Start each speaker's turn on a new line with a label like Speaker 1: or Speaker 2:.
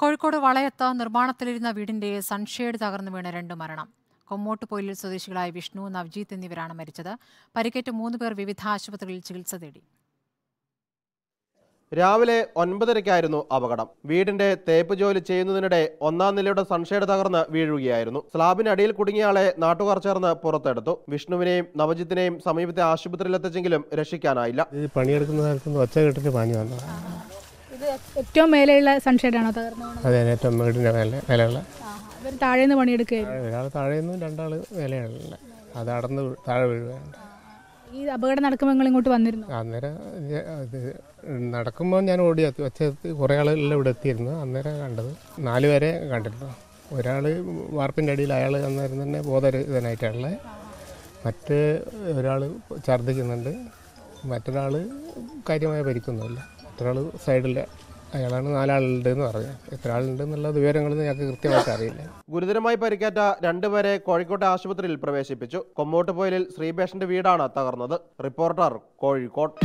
Speaker 1: കോഴിക്കോട് വളയത്ത് നിർമ്മാണത്തിലിരുന്ന വീടിന്റെ സൺഷെയ്ഡ് തകർന്നു വീണ് രണ്ട് മരണം കൊമ്മോട്ട് പൊയിലിൽ സ്വദേശികളായ വിഷ്ണു നവ്ജീത്ത് എന്നിവരാണ് മരിച്ചത് പരിക്കേറ്റ് മൂന്ന് പേർ വിവിധ ആശുപത്രികളിൽ ചികിത്സ തേടി
Speaker 2: രാവിലെ ഒൻപതരയ്ക്കായിരുന്നു അപകടം വീടിന്റെ തേപ്പ് ജോലി ചെയ്യുന്നതിനിടെ ഒന്നാം നിലയുടെ സൺഷെയ്ഡ് തകർന്ന് വീഴുകയായിരുന്നു സ്ലാബിനടിയിൽ കുടുങ്ങിയയാളെ നാട്ടുകാർ ചേർന്ന് പുറത്തെടുത്തു വിഷ്ണുവിനെയും നവജിത്തിനെയും സമീപത്തെ ആശുപത്രിയിലെത്തിച്ചെങ്കിലും രക്ഷിക്കാനായില്ല പണിയെടുക്കുന്ന ഒച്ച കെട്ടിട്ട് പാഞ്ഞു വന്നു
Speaker 1: ഏറ്റവും മേലെയുള്ള സൺഷെയ്ഡാണോ തകർന്നത് അതെ ഏറ്റവും വീടിൻ്റെ മേലെ മേലെയുള്ള ഇവർ താഴെ നിന്ന് പണിയെടുക്കുകയായിരുന്നു ഒരാൾ താഴെ നിന്ന് രണ്ടാൾ അത് അടർന്ന് താഴെ വീഴുകയാണ് ഈ അപകടം നടക്കുമ്പോൾ നിങ്ങൾ ഇങ്ങോട്ട് വന്നിരുന്നു അന്നേരം നടക്കുമ്പോൾ ഞാൻ ഓടി ഒച്ചെത്തി കുറേ ആളുകളിൽ ഇവിടെ എത്തിയിരുന്നു അന്നേരം കണ്ടത് നാല് പേരെ കണ്ടിരുന്നു ഒരാൾ വാർപ്പിൻ്റെ അടിയിൽ അയാൾ അന്നേരം തന്നെ ബോധരഹിതനായിട്ടുള്ളത് മറ്റേ ഒരാൾ ഛർദ്ദിക്കുന്നുണ്ട് മറ്റൊരാൾ കാര്യമായ പരിക്കൊന്നുമില്ല എത്ര ആൾ സൈഡിൽ അയാളാണ് നാലാളുണ്ട് എന്ന് എത്ര ആളുണ്ട് എന്നുള്ള വിവരങ്ങളൊന്നും ഞങ്ങൾക്ക് കൃത്യമായിട്ട് അറിയില്ല
Speaker 2: ഗുരുതരമായി പരിക്കേറ്റ രണ്ടുപേരെ കോഴിക്കോട്ടെ ആശുപത്രിയിൽ പ്രവേശിപ്പിച്ചു കൊമ്മോട്ടുപോയിലിൽ ശ്രീഭേഷന്റെ വീടാണ് തകർന്നത് റിപ്പോർട്ടർ കോഴിക്കോട്